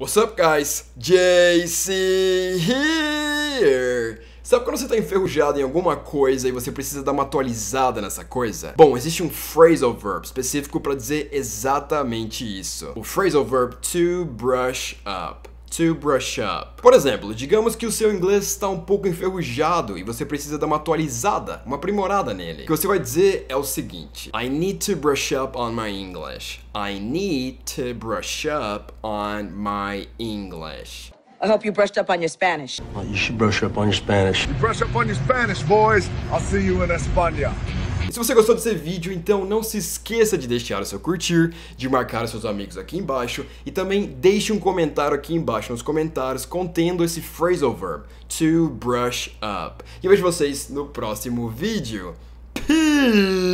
What's up, guys? JC here! Sabe quando você está enferrujado em alguma coisa e você precisa dar uma atualizada nessa coisa? Bom, existe um phrasal verb específico para dizer exatamente isso. O phrasal verb to brush up to brush up. Por exemplo, digamos que o seu inglês está um pouco enferrujado e você precisa dar uma atualizada, uma aprimorada nele. O que você vai dizer é o seguinte: I need to brush up on my English. I need to brush up on my English. I hope you brushed up on your Spanish. Well, you should brush up on your Spanish. You brush up on your Spanish, boys. I'll see you in Espanha. Se você gostou desse vídeo, então não se esqueça de deixar o seu curtir, de marcar os seus amigos aqui embaixo e também deixe um comentário aqui embaixo nos comentários contendo esse phrasal verb, to brush up. E eu vejo vocês no próximo vídeo. Peace!